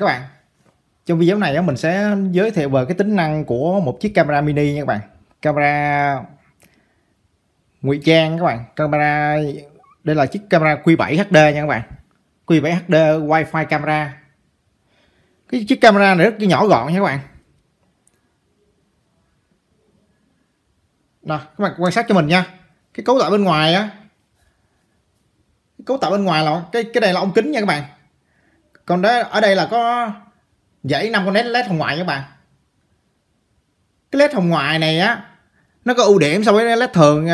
các bạn trong video này mình sẽ giới thiệu về cái tính năng của một chiếc camera mini nha các bạn camera ngụy trang các bạn camera đây là chiếc camera Q7 HD nha các bạn Q7 HD Wi-Fi camera cái chiếc camera này rất nhỏ gọn nha các bạn Đó, các bạn quan sát cho mình nha cái cấu tạo bên ngoài á cấu tạo bên ngoài là cái cái này là ống kính nha các bạn còn đó ở đây là có dãy năm con nét led hồng ngoại các bạn cái led hồng ngoại này á nó có ưu điểm so với led thường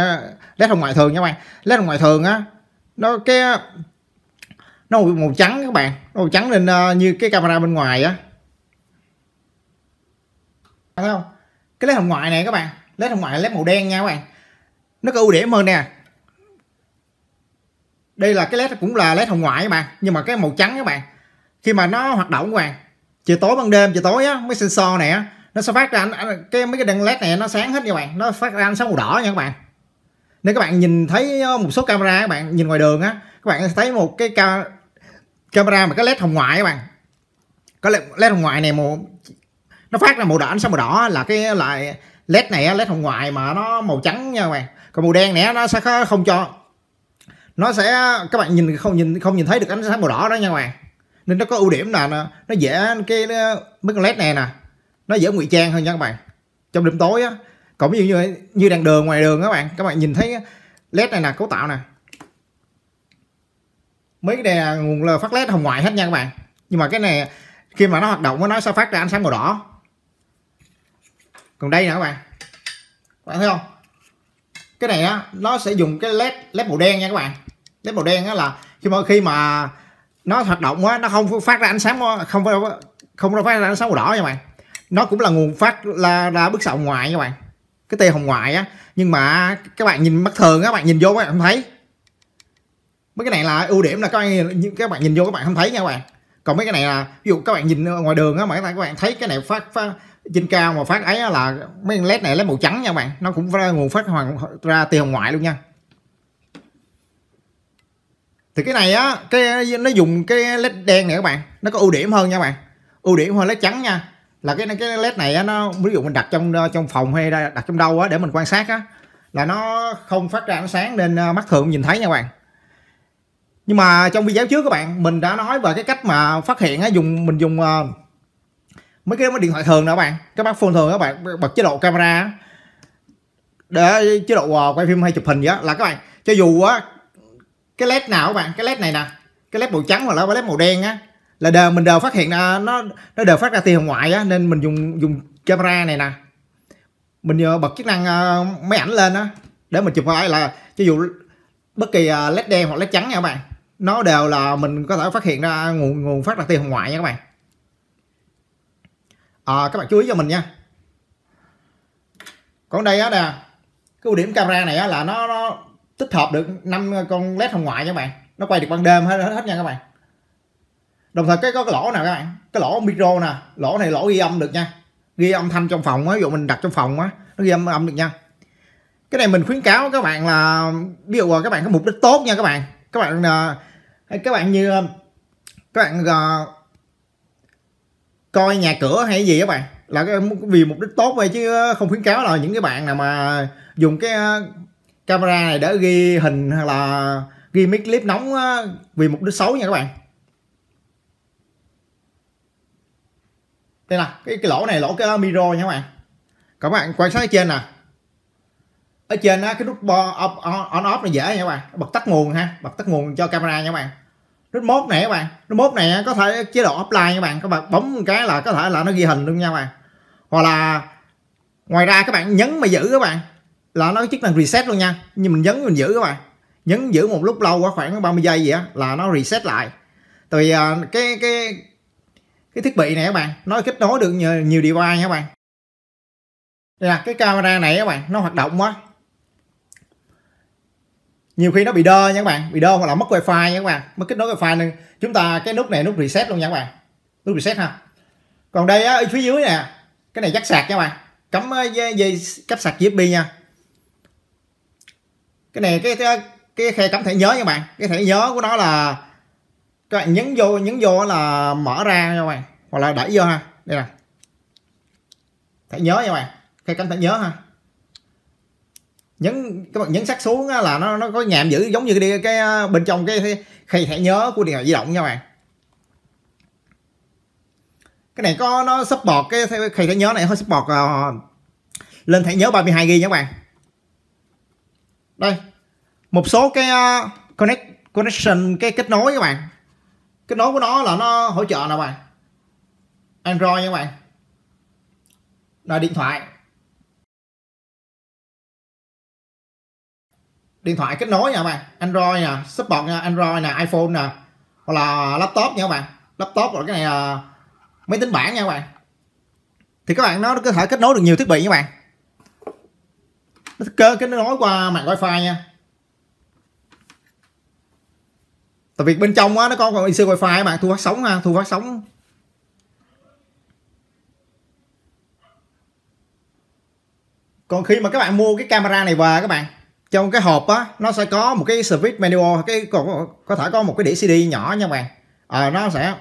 led hồng ngoại thường nha các bạn led hồng ngoại thường á nó cái nó màu, màu trắng các bạn nó màu trắng nên uh, ờ, như cái camera bên ngoài á thấy không cái led hồng ngoại này các bạn led hồng ngoại là led màu đen nha các bạn nó có ưu điểm hơn nè đây là cái led cũng là led hồng ngoại các bạn nhưng mà cái màu trắng các bạn khi mà nó hoạt động các bạn chiều tối ban đêm chiều tối á mấy sensor nè nó sẽ phát ra cái mấy cái đèn led này nó sáng hết nha các bạn nó phát ra ánh sáng màu đỏ nha các bạn nếu các bạn nhìn thấy ờ, một số camera các bạn nhìn ngoài đường á các bạn sẽ thấy một cái ca, camera mà cái led hồng ngoại các bạn có led hồng ngoại này màu nó phát ra màu đỏ ánh sáng màu đỏ là cái loại led này led hồng ngoại mà nó màu trắng nha các bạn còn màu đen này nó sẽ không cho nó sẽ các bạn nhìn không nhìn không nhìn thấy được ánh sáng màu đỏ đó nha các bạn nên nó có ưu điểm là nó, nó dễ cái nó, mấy con led này nè nó dễ ngụy trang hơn nha các bạn trong đêm tối á cũng như như như đang đường ngoài đường các bạn các bạn nhìn thấy led này nè cấu tạo nè mấy cái là nguồn lờ phát led hồng ngoại hết nha các bạn nhưng mà cái này khi mà nó hoạt động nó sẽ phát ra ánh sáng màu đỏ còn đây nè các bạn các bạn thấy không cái này á nó sẽ dùng cái led led màu đen nha các bạn led màu đen á là khi mà khi mà nó hoạt động quá nó không phát ra ánh sáng không phải không ra phát ra ánh sáng màu đỏ nha bạn nó cũng là nguồn phát là ra bức xạ ngoài nha bạn cái tia hồng ngoại á nhưng mà các bạn nhìn mắt thường các bạn nhìn vô các bạn không thấy mấy cái này là ưu điểm là các bạn các bạn nhìn vô các bạn không thấy nha các bạn còn mấy cái này là ví dụ các bạn nhìn ngoài đường á mà các bạn thấy cái này phát, phát trên cao mà phát ấy là mấy led này led màu trắng nha các bạn nó cũng ra nguồn phát hoàn ra tia hồng ngoại luôn nha thì cái này á cái nó dùng cái led đen này các bạn nó có ưu điểm hơn nha các bạn ưu điểm hơn led trắng nha là cái cái led này á, nó ví dụ mình đặt trong ờ, trong phòng hay đặt trong đâu á để mình quan sát á là nó không phát ra ánh sáng nên ờ, mắt thường nhìn thấy nha các bạn nhưng mà trong video trước các bạn mình đã nói về cái cách mà phát hiện á dùng mình dùng uh, mấy cái điện thoại thường nè các bạn cái bác phone thường các bạn bật chế độ camera để chế độ quay phim hay chụp hình vậy đó, là các bạn cho dù á cái led nào các bạn cái led này nè cái led màu trắng hoặc là led màu đen á là đều, mình đều phát hiện nó nó đều phát ra tia hồng ngoại á nên mình dùng dùng camera này nè mình bật chức năng ờ, máy ảnh lên á để mình chụp lại là cho dù bất kỳ ờ, led đen hoặc led trắng nha các bạn nó đều là mình có thể phát hiện ra nguồn nguồn phát ra tia hồng ngoại nha các bạn à, các bạn chú ý cho mình nha còn đây á nè cái ưu điểm camera này á là nó, nó tích hợp được năm con led hồng ngoại nha các bạn nó quay được ban đêm hết hết nha các bạn đồng thời cái có cái lỗ nào các bạn cái lỗ micro nè lỗ này lỗ ghi âm được nha ghi âm thanh trong phòng á ví dụ mình đặt trong phòng á nó ghi âm âm được nha cái này mình khuyến cáo các bạn là ví dụ các bạn có mục đích tốt nha các bạn các bạn à, các bạn như à, các bạn uh, coi nhà cửa hay gì các bạn là cái, vì mục đích tốt thôi chứ không khuyến cáo là những cái bạn nào mà dùng cái camera này đã ghi hình hoặc là ghi mấy clip nóng vì mục đích xấu nha các bạn đây là cái, cái lỗ này lỗ cái mirror nha các bạn các bạn quan sát ở trên nè ở trên á, cái nút on, on off này dễ nha các bạn bật tắt nguồn ha bật tắt nguồn cho camera nha các bạn nút mốt này các bạn nút mốt này có thể chế độ offline các bạn các bạn bấm một cái là có thể là nó ghi hình luôn nha các bạn hoặc là ngoài ra các bạn nhấn mà giữ các bạn là nó có chức năng reset luôn nha nhưng mình nhấn mình giữ các bạn nhấn giữ một lúc lâu quá khoảng 30 giây gì á là nó reset lại thì uh, à, cái cái cái thiết bị này các bạn nó kết nối được nhiều, nhiều device nha các bạn đây là cái camera này các bạn nó hoạt động quá nhiều khi nó bị đơ nha các bạn bị đơ hoặc là mất wifi nha các bạn mất kết nối wifi nên chúng ta cái nút này nút reset luôn nha các bạn nút reset ha còn đây á phía dưới nè cái này dắt sạc nha các bạn cắm ờ, dây, dây cắp sạc USB nha cái này cái cái, cái khe cảm thẻ nhớ các bạn cái thẻ nhớ của nó là các bạn nhấn vô nhấn vô là mở ra nha các bạn hoặc là đẩy vô ha đây là thẻ nhớ nha các bạn khe cảm thẻ nhớ ha nhấn các bạn nhấn sát xuống là nó nó có nhàm giữ giống như cái, cái ờ, bên trong cái khay thẻ nhớ của điện thoại di động nha các bạn cái này có nó support cái khay thẻ nhớ này hơi support uh, lên thẻ nhớ 32 gb nha các bạn đây một số cái ờ, connect connection cái kết nối các bạn kết nối của nó là nó hỗ trợ nào bạn android nha các bạn là điện thoại điện thoại kết nối nha các bạn android nè support nha android nè iphone nè hoặc là laptop nha các bạn laptop rồi cái này là ờ, máy tính bảng nha các bạn thì các bạn nó có thể kết nối được nhiều thiết bị các bạn cơ cái, nó nói qua mạng wifi nha tại vì bên trong á nó có còn IC wifi bạn thu phát sóng ha thu phát sóng còn khi mà các bạn mua cái camera này về các bạn trong cái hộp á nó sẽ có một cái service manual cái còn có thể có một cái đĩa CD nhỏ nha bạn à, nó sẽ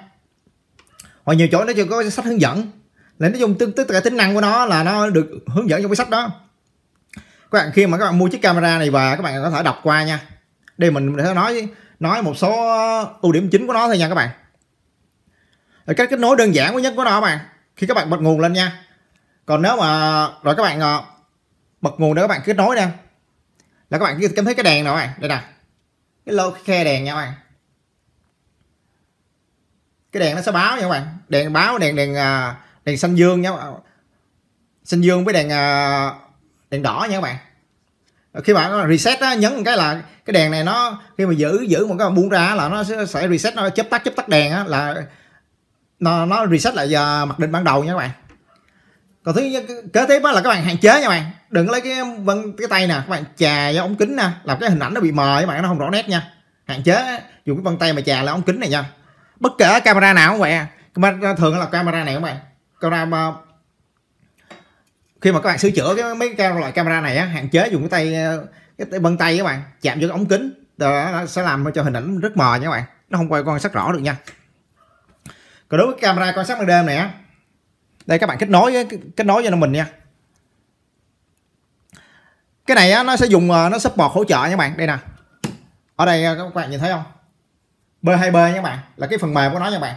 hoặc nhiều chỗ nó chưa có sách hướng dẫn là nó dùng tức tất cả tính năng của nó là nó được hướng dẫn trong cái sách đó các bạn khi mà các bạn mua chiếc camera này và các bạn có thể đọc qua nha đây mình sẽ nói nói một số ưu điểm chính của nó thôi nha các bạn cách kết nối đơn giản nhất của nó các bạn khi các bạn bật nguồn lên nha còn nếu mà rồi các bạn ờ, bật nguồn để các bạn kết nối nè là các bạn cảm thấy cái đèn nào các bạn đây nè cái lô khe đèn nha các bạn cái đèn nó sẽ báo nha các bạn đèn báo đèn đèn à, đèn xanh dương nha xanh dương với đèn à, đèn đỏ nha các bạn khi bạn reset á, nhấn cái là cái đèn này nó khi mà giữ giữ một cái buông ra là nó sẽ, reset nó chớp tắt chớp tắt đèn á, là nó, nó reset lại giờ mặc định ban đầu nha các bạn còn thứ kế tiếp đó là các bạn hạn chế nha các bạn đừng lấy cái vân cái tay nè các bạn chà vào ống kính nè làm cái hình ảnh nó bị mờ các bạn nó không rõ nét nha hạn chế dùng cái vân tay mà chà là ống kính này nha bất kể camera nào cũng vậy camera thường là camera này các bạn camera khi mà các bạn sửa chữa cái mấy cái loại camera này á, hạn chế dùng cái tay ờ, cái tay bân tay các bạn chạm vô cái ống kính đó, sẽ làm cho hình ảnh rất mờ nha các bạn nó không quay quan sát rõ được nha còn đối với camera quan sát ban đêm này á đây các bạn kết nối kết nối cho mình nha cái này á, nó sẽ dùng ờ, nó support hỗ trợ nha các bạn đây nè ở đây ờ, các bạn nhìn thấy không B2B nha các bạn là cái phần mềm của nó nha các bạn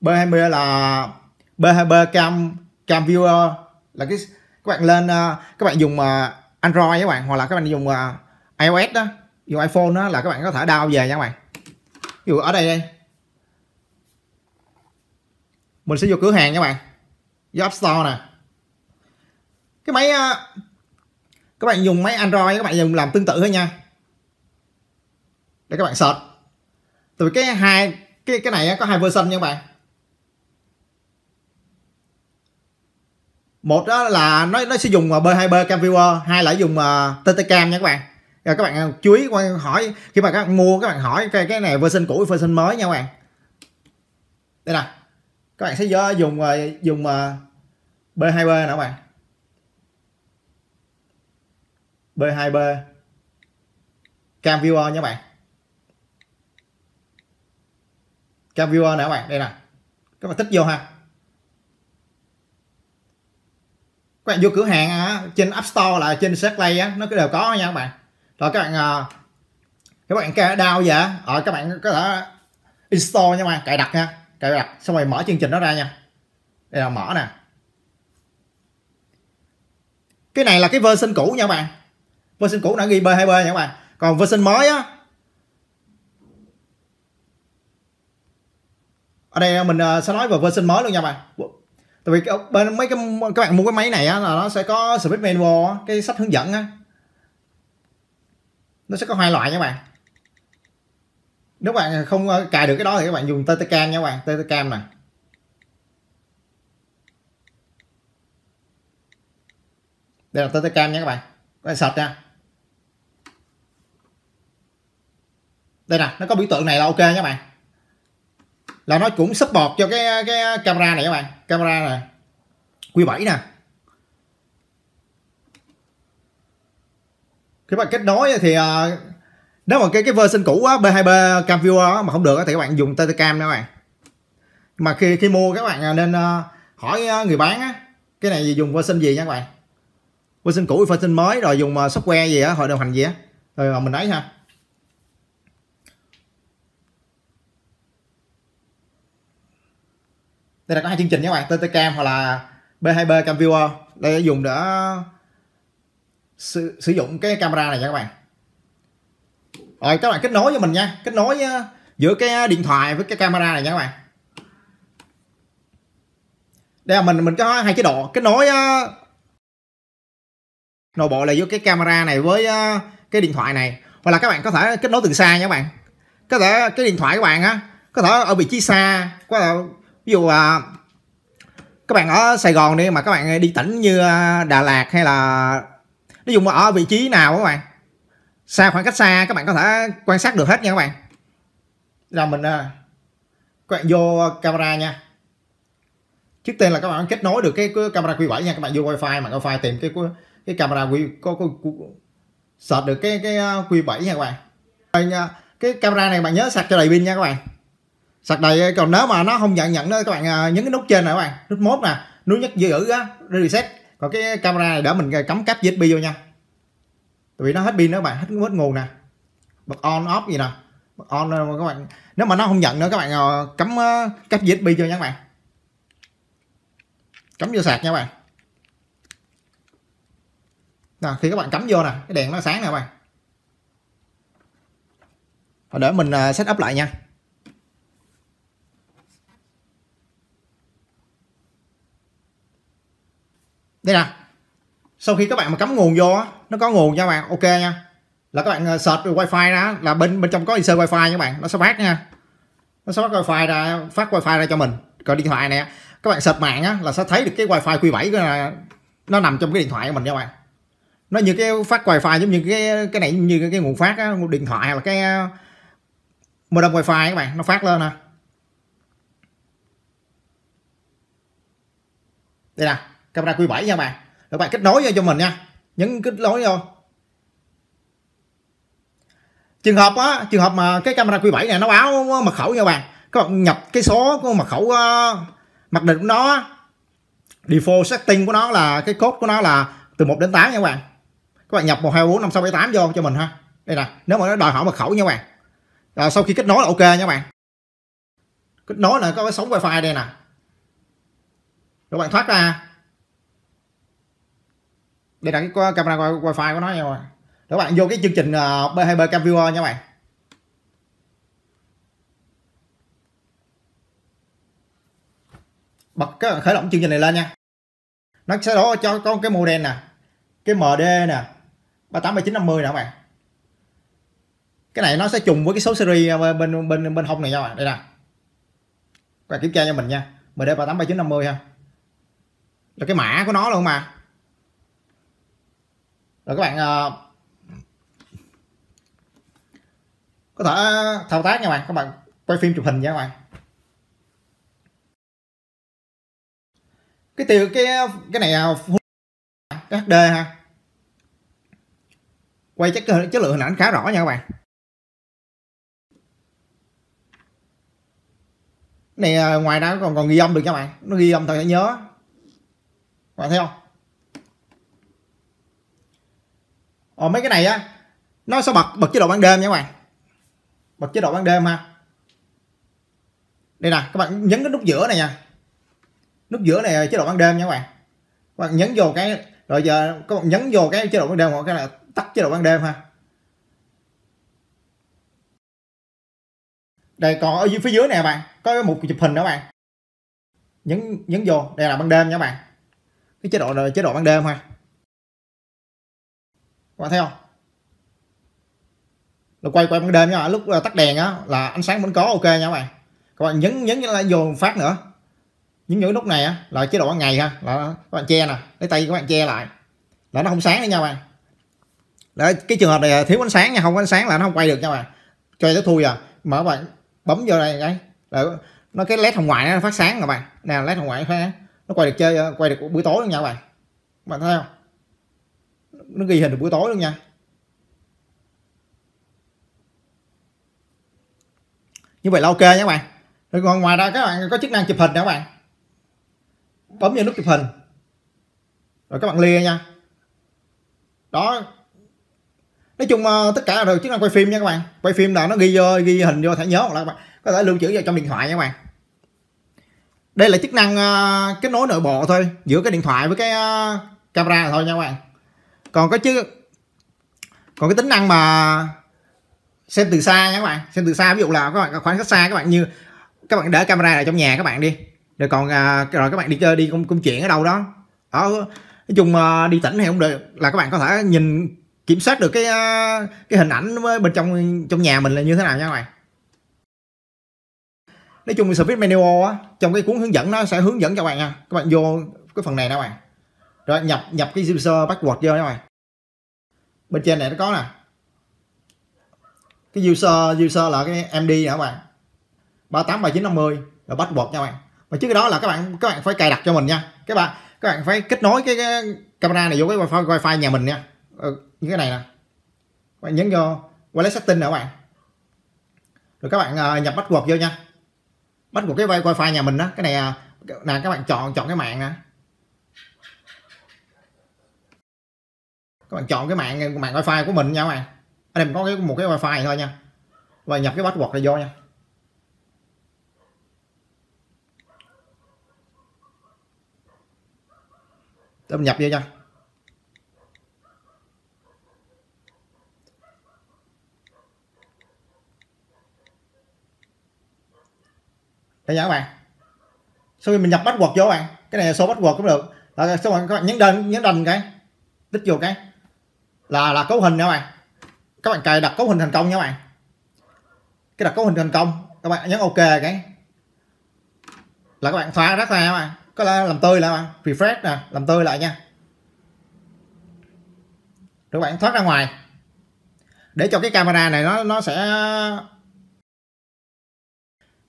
B2B là B2B cam cam viewer là cái các bạn lên ờ, các bạn dùng ờ, Android các bạn hoặc là các bạn dùng ờ, iOS đó dùng iPhone đó là các bạn có thể đao về nha các bạn ví dụ ở đây đây mình sẽ vô cửa hàng nha các bạn vô App Store nè cái máy các bạn dùng máy Android các bạn dùng làm tương tự thôi nha để các bạn search từ cái hai cái cái này có hai version nha các bạn một đó là nó nó sẽ dùng à, b hai b cam viewer hai là dùng uh, à, tt cam nha các bạn rồi các bạn à, chú ý quan hỏi khi mà các bạn mua các bạn hỏi cái cái này version cũ version mới nha các bạn đây nè các bạn sẽ dùng dùng b 2 b nè các bạn b 2 b cam viewer nha các bạn cam viewer nè các bạn đây nè các bạn thích vô ha các bạn vô cửa hàng á, trên App Store là trên Play á nó cứ đều có nha các bạn rồi các bạn ờ, các bạn down về rồi ờ, các bạn có thể install nha các bạn cài đặt nha cài đặt xong rồi mở chương trình đó ra nha đây là mở nè cái này là cái version cũ nha các bạn version cũ đã ghi b 2 b nha các bạn còn version mới á ở đây mình ờ, sẽ nói về version mới luôn nha các bạn tại vì bên mấy cái các bạn mua cái máy này á, là nó sẽ có speed manual cái sách hướng dẫn á nó sẽ có hai loại nha các bạn nếu bạn không ờ, cài được cái đó thì các bạn dùng ttcam nha các bạn ttcam nè đây là ttcam nha các bạn các bạn sạch nha đây nè nó có biểu tượng này là ok nha các bạn là nó cũng support cho cái cái camera này các bạn camera này Q7 nè các bạn kết nối thì ờ, nếu mà cái cái version cũ á, B2B cam viewer mà không được thì các bạn dùng cam nha các bạn mà khi khi mua các bạn ờ, nên ờ, hỏi người bán á, cái này dùng version gì nha các bạn version cũ version mới rồi dùng software gì á hội đồng hành gì á rồi mình ấy ha đây là có hai chương trình nha các bạn TT Cam hoặc là B2B Cam Viewer đây dùng để sử, sử dụng cái camera này nha các bạn rồi các bạn kết nối với mình nha kết nối ờ, giữa cái điện thoại với cái camera này nha các bạn đây là mình mình có hai chế độ kết nối ờ, nội bộ là giữa cái camera này với ờ, cái điện thoại này hoặc là các bạn có thể kết nối từ xa nha các bạn có thể cái điện thoại các bạn á có thể ở vị trí xa có thể ví dụ à, các bạn ở Sài Gòn đi mà các bạn đi tỉnh như à, Đà Lạt hay là ví dụ mà ở vị trí nào các bạn xa khoảng cách xa các bạn có thể quan sát được hết nha các bạn là mình à, các bạn vô camera nha trước tiên là các bạn kết nối được cái, camera Q7 nha các bạn vô wifi mà wifi tìm cái cái camera Q có, có, có được cái cái à, Q7 nha các bạn cái camera này bạn nhớ sạc cho đầy pin nha các bạn sạc đầy còn nếu mà nó không nhận nhận đó các bạn à, nhấn cái nút trên này các bạn nút mốt nè nút nhắc giữ á reset còn cái camera này để mình à, cắm cáp usb vô nha tại vì nó hết pin đó các bạn hết hết nguồn nè bật on off gì nè bật on các bạn nếu mà nó không nhận nữa các bạn à, cắm cáp usb vô nha các bạn cắm vô sạc nha các bạn nào, khi các bạn cắm vô nè cái đèn nó sáng nè các bạn để mình setup lại nha đây nè sau khi các bạn mà cắm nguồn vô nó có nguồn nha các bạn ok nha là các bạn ờ, search wifi đó là bên bên trong có IC wifi nha các bạn nó sẽ phát nha nó sẽ phát wifi ra phát wifi ra cho mình còn điện thoại nè các bạn search mạng á, là sẽ thấy được cái wifi Q7 là nó nằm trong cái điện thoại của mình nha các bạn nó như cái phát wifi giống như cái cái này như cái, nguồn phát á, điện thoại là cái ờ, modem wifi các bạn nó phát lên nè đây nè camera Q7 nha bạn các bạn kết nối cho mình nha nhấn kết nối vô trường hợp á trường hợp mà cái camera Q7 này nó báo mật khẩu nha bạn các bạn nhập cái số của mật khẩu ờ, mặc định của nó default setting của nó là cái code của nó là từ 1 đến 8 nha các bạn các bạn nhập 1 2 4 5 6 7 8 vô cho mình ha đây nè nếu mà nó đòi hỏi mật khẩu nha các bạn à, ờ, sau khi kết nối là ok nha các bạn kết nối là có cái sóng wifi đây nè các bạn thoát ra đây là cái camera wifi của nó nha mọi bạn các bạn vô cái chương trình à, B2B Cam Viewer nha các bạn bật cái khởi động chương trình này lên nha nó sẽ đổ cho con cái model nè cái MD nè 387950 nè các bạn cái này nó sẽ trùng với cái số series à, bên bên bên hông này nha các bạn đây nè các bạn kiểm tra cho mình nha MD 387950 ha là cái mã của nó luôn mà rồi các bạn ờ, có thể thao tác nha các bạn các bạn quay phim chụp hình nha các bạn cái từ cái cái này à, cái HD ha quay chất chất lượng hình ảnh khá rõ nha các bạn này à, ngoài ra còn còn ghi âm được nha các bạn nó ghi âm thôi nhớ các bạn thấy không Ờ, mấy cái này á nó sẽ bật bật chế độ ban đêm nha các bạn bật chế độ ban đêm ha đây nè các bạn nhấn cái nút giữa này nha nút giữa này là chế độ ban đêm nha các bạn các bạn nhấn vô cái rồi giờ các bạn nhấn vô cái chế độ ban đêm hoặc cái là tắt chế độ ban đêm ha đây còn ở dưới phía dưới này bạn có một chụp hình đó bạn nhấn nhấn vô đây là ban đêm nha các bạn cái chế độ là chế độ ban đêm ha các bạn thấy không nó quay quay ban đêm nha lúc tắt đèn á là ánh sáng vẫn có ok nha các bạn các bạn nhấn nhấn lại vô phát nữa những những lúc này á là chế độ ngày ha là các bạn che nè lấy tay các bạn che lại là nó không sáng nữa nha các bạn là cái trường hợp này thiếu ánh sáng nha không ánh sáng là nó không quay được nha các bạn cho tới thui à mở bạn bấm vô đây cái nó cái led hồng ngoại nó phát sáng các bạn nè led hồng ngoại phát sáng nó quay được chơi quay được buổi tối nha các bạn các bạn thấy không nó ghi hình được buổi tối luôn nha như vậy là ok nha các bạn rồi còn ngoài ra các bạn có chức năng chụp hình nè các bạn bấm vào nút chụp hình rồi các bạn lia nha đó nói chung ờ, tất cả là đều chức năng quay phim nha các bạn quay phim là nó ghi vô ghi hình vô thẻ nhớ hoặc là các bạn có thể lưu trữ vào trong điện thoại nha các bạn đây là chức năng ờ, kết nối nội bộ thôi giữa cái điện thoại với cái ờ, camera thôi nha các bạn còn có chứ còn cái tính năng mà xem từ xa nha các bạn xem từ xa ví dụ là các bạn khoảng cách xa các bạn như các bạn để camera ở trong nhà các bạn đi rồi còn à, rồi các bạn đi chơi đi công, công chuyện ở đâu đó đó nói chung à, đi tỉnh hay không được là các bạn có thể nhìn kiểm soát được cái à, cái hình ảnh bên trong trong nhà mình là như thế nào nha các bạn nói chung service manual á trong cái cuốn hướng dẫn nó sẽ hướng dẫn cho các bạn nha các bạn vô cái phần này nè các bạn rồi nhập nhập cái user password vô các bạn bên trên này nó có nè cái user user là cái md nè các bạn ba tám ba chín năm mươi rồi password nha các bạn và trước đó là các bạn các bạn phải cài đặt cho mình nha các bạn các bạn phải kết nối cái, cái camera này vô cái wifi wifi nhà mình nha ừ, ờ, những cái này nè các bạn nhấn vô wireless setting nè các bạn rồi các bạn uh, nhập password vô nha password cái wifi nhà mình đó cái này à, nè các bạn chọn chọn cái mạng nè bạn chọn cái mạng mạng wifi của mình nha các bạn anh em có cái một cái wifi này thôi nha và nhập cái password này vô nha để mình nhập vô nha đây nha các bạn sau khi mình nhập password vô các bạn cái này là số password cũng được rồi các bạn nhấn đền nhấn đành cái tích vô cái là là cấu hình nha các bạn các bạn cài đặt cấu hình thành công nha các bạn cái đặt cấu hình thành công các bạn nhấn ok cái là các bạn xóa rác ra các bạn có là làm tươi lại các bạn refresh nè làm tươi lại nha rồi các bạn thoát ra ngoài để cho cái camera này nó nó sẽ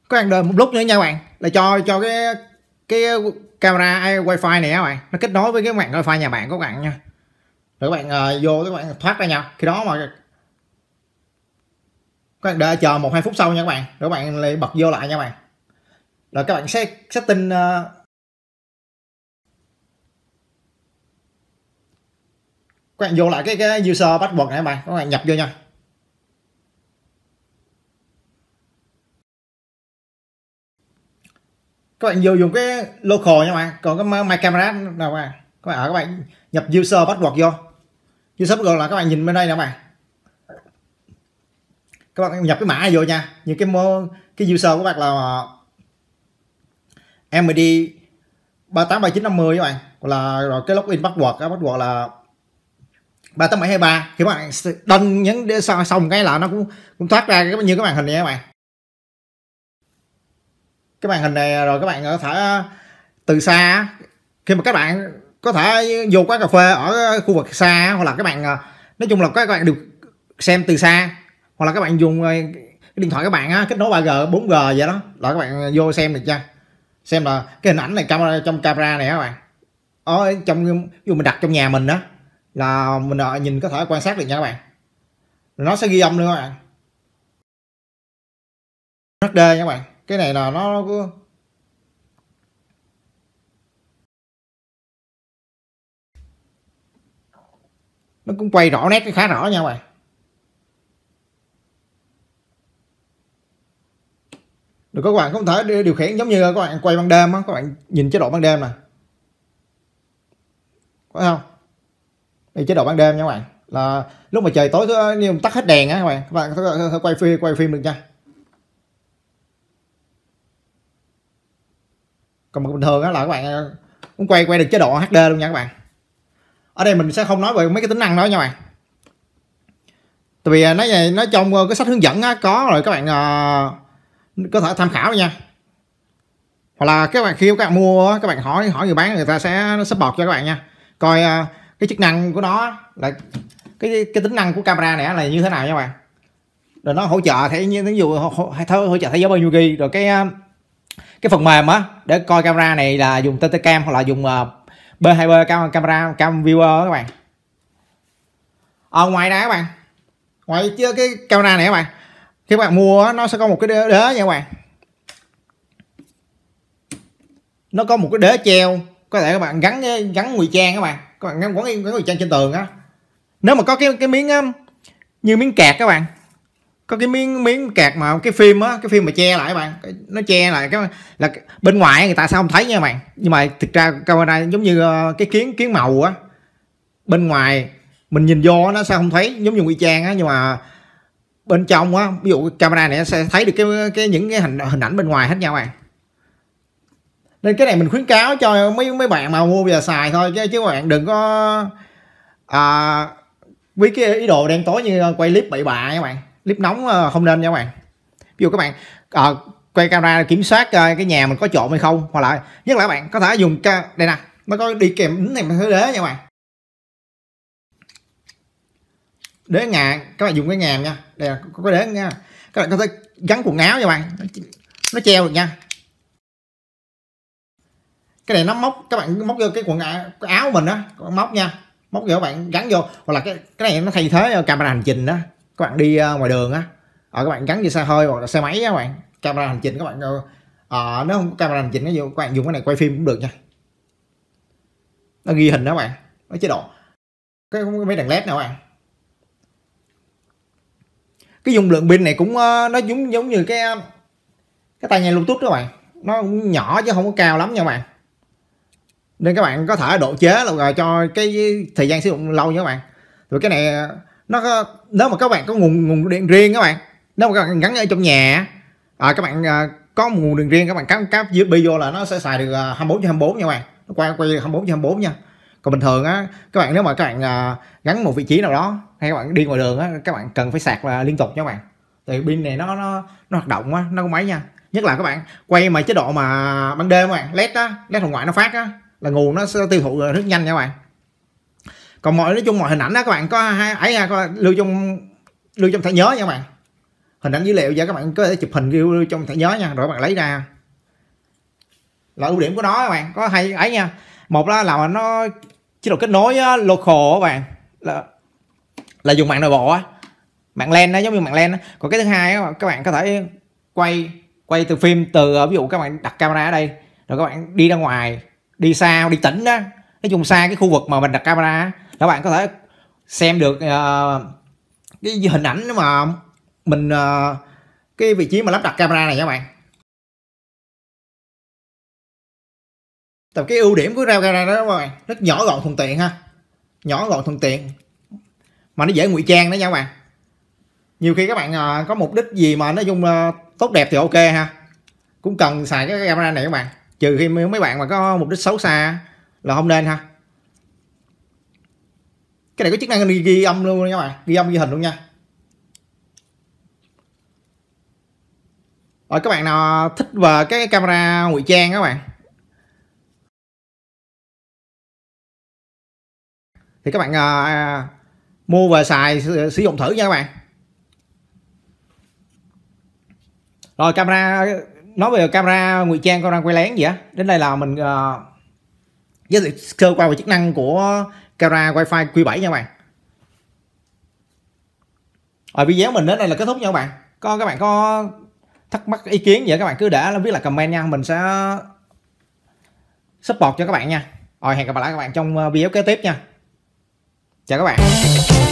các bạn đợi một lúc nữa nha các bạn là cho cho cái cái camera wifi này các bạn nó kết nối với cái mạng wifi nhà bạn của các bạn nha rồi các bạn à, vô các bạn thoát ra nhau khi đó mà các bạn đợi chờ một hai phút sau nha các bạn rồi các bạn lại bật vô lại nha các bạn rồi các bạn sẽ setting uh, các bạn vô lại cái cái user password này các bạn các bạn nhập vô nha các bạn vô dùng cái local nha các bạn còn cái my camera nào các bạn các bạn ở các bạn nhập user password vô như sắp rồi là các bạn nhìn bên đây nè các bạn các bạn nhập cái mã này vô nha như cái cái user của bạn là ờ, MD mươi các bạn là rồi cái login password cái password là ba tám bảy hai ba. thì các bạn đăng nhấn để xong, xong cái là nó cũng cũng thoát ra cái như cái màn hình này các bạn cái màn hình này rồi các bạn có thể ờ, từ xa khi mà các bạn có thể vô quán cà phê ở khu vực xa hoặc là các bạn à, nói chung là các bạn được xem từ xa hoặc là các bạn dùng à, cái điện thoại các bạn á, kết nối 3G 4G vậy đó là các bạn vô xem được chưa xem là cái hình ảnh này camera trong camera này các bạn ở trong dù mình đặt trong nhà mình đó là mình à, nhìn có thể quan sát được nha các bạn nó sẽ ghi âm luôn các bạn HD nha các bạn cái này là nó, nó nó cũng quay rõ nét cái khá rõ nha các bạn được các bạn không thể điều khiển giống như các bạn quay ban đêm á các bạn nhìn chế độ ban đêm nè có không đây chế độ ban đêm nha các bạn là lúc mà trời tối nhưng tắt hết đèn á các bạn các bạn có thể quay phim quay phim được nha còn bình thường á là các bạn ờ, cũng quay quay được chế độ HD luôn nha các bạn ở đây mình sẽ không nói về mấy cái tính năng đó nha bạn tại vì à, nói vậy nó trong ờ, cái sách hướng dẫn á, có rồi các bạn uh, có thể tham khảo nha hoặc là các bạn khi các bạn mua các bạn hỏi hỏi người bán người ta sẽ sắp support cho các bạn nha coi uh, cái chức năng của nó là cái cái tính năng của camera này là như thế nào nha bạn rồi nó hỗ trợ thấy như ví dụ hỗ, hỗ trợ thấy giới bao nhiêu ghi rồi cái cái phần mềm á để coi camera này là dùng TT cam hoặc là dùng uh, b hai b cam camera cam viewer các bạn ở ờ, ngoài ra các bạn ngoài chưa cái camera này các bạn khi các bạn mua nó sẽ có một cái đế, đế nha các bạn nó có một cái đế treo có thể các bạn gắn gắn ngụy trang các bạn các bạn gắn gắn ngụy trang trên tường á nếu mà có cái cái miếng như miếng kẹt các bạn có cái miếng miếng kẹt mà cái phim á cái phim mà che lại bạn nó che lại cái là bên ngoài người ta sao không thấy nha bạn nhưng mà thực ra camera giống như ờ, cái kiến kiến màu á bên ngoài mình nhìn vô nó sao không thấy giống như ngụy trang á nhưng mà bên trong á ví dụ camera này sẽ thấy được cái cái những cái hình hình ảnh bên ngoài hết nha bạn nên cái này mình khuyến cáo cho mấy mấy bạn mà mua về xài thôi chứ chứ bạn đừng có à, với cái ý đồ đen tối như quay clip bậy bạ các bạn clip nóng ờ, không nên nha các bạn ví dụ các bạn à, quay camera kiểm soát ờ, cái nhà mình có trộm hay không hoặc là nhất là các bạn có thể dùng ca đây nè nó có đi kèm đính này mình thấy đế nha các bạn đế ngà các bạn dùng cái ngà nha đây là có đế nha các bạn có thể gắn quần áo nha các bạn nó treo được nha cái này nó móc các bạn móc vô cái quần áo, cái áo mình đó móc nha móc vô các bạn gắn vô hoặc là cái cái này nó thay thế camera hành trình đó các bạn đi ờ, ngoài đường á ở ờ, các bạn gắn vô xe hơi hoặc là xe máy á các bạn camera hành trình các bạn à, nếu không camera hành trình các bạn dùng cái này quay phim cũng được nha nó ghi hình đó các bạn nó chế độ cái mấy đèn led nè các bạn cái dung lượng pin này cũng nó giống giống như cái cái tai nghe bluetooth đó các bạn nó cũng nhỏ chứ không có cao lắm nha các bạn nên các bạn có thể độ chế rồi cho cái thời gian sử dụng lâu nha các bạn rồi cái này nó nếu mà các bạn có nguồn nguồn điện riêng các bạn nếu mà các bạn gắn ở trong nhà à, các bạn à, có một nguồn điện riêng các bạn cắm cáp USB vô là nó sẽ xài được 24 à, trên 24 nha các bạn nó quay quay 24 trên 24 nha còn bình thường á các bạn nếu mà các bạn à, gắn một vị trí nào đó hay các bạn đi ngoài đường á các bạn cần phải sạc là liên tục nha các bạn thì pin này nó nó nó hoạt động á nó có máy nha nhất là các bạn quay mà chế độ mà ban đêm các bạn led á led hồng ngoại nó phát á là nguồn nó sẽ tiêu thụ rất nhanh nha các bạn còn mọi nói chung mọi hình ảnh đó các bạn có hai ấy nha, có lưu trong lưu trong thẻ nhớ nha các bạn hình ảnh dữ liệu và các bạn có thể chụp hình lưu, trong thẻ nhớ nha rồi các bạn lấy ra là ưu điểm của nó các bạn có hai ấy nha một là là nó chế độ kết nối local các bạn là là dùng mạng nội bộ á mạng len nó giống như mạng len đó. còn cái thứ hai đó, các bạn có thể quay quay từ phim từ ờ, ví dụ các bạn đặt camera ở đây rồi các bạn đi ra ngoài đi xa đi tỉnh đó nói chung xa cái khu vực mà mình đặt camera các bạn có thể xem được uh, cái hình ảnh mà mình uh, cái vị trí mà lắp đặt camera này các bạn tập cái ưu điểm của rau camera đó các bạn rất nhỏ gọn thuận tiện ha nhỏ gọn thuận tiện mà nó dễ ngụy trang đó nha các bạn nhiều khi các bạn uh, có mục đích gì mà nói chung uh, tốt đẹp thì ok ha cũng cần xài cái camera này các bạn trừ khi mấy bạn mà có mục đích xấu xa là không nên ha cái này có chức năng ghi, ghi âm luôn nha các bạn ghi âm ghi hình luôn nha rồi các bạn nào thích về cái camera ngụy trang các bạn thì các bạn à, à mua về xài sử dụng thử nha các bạn rồi camera nói về camera ngụy trang camera quay lén gì á đến đây là mình uh, giới thiệu sơ qua về chức năng của camera wifi Q7 nha các bạn ở video mình đến đây là kết thúc nha các bạn có các bạn có thắc mắc ý kiến gì các bạn cứ để là viết là comment nha mình sẽ support cho các bạn nha rồi hẹn gặp lại các bạn trong ờ, video kế tiếp nha chào các bạn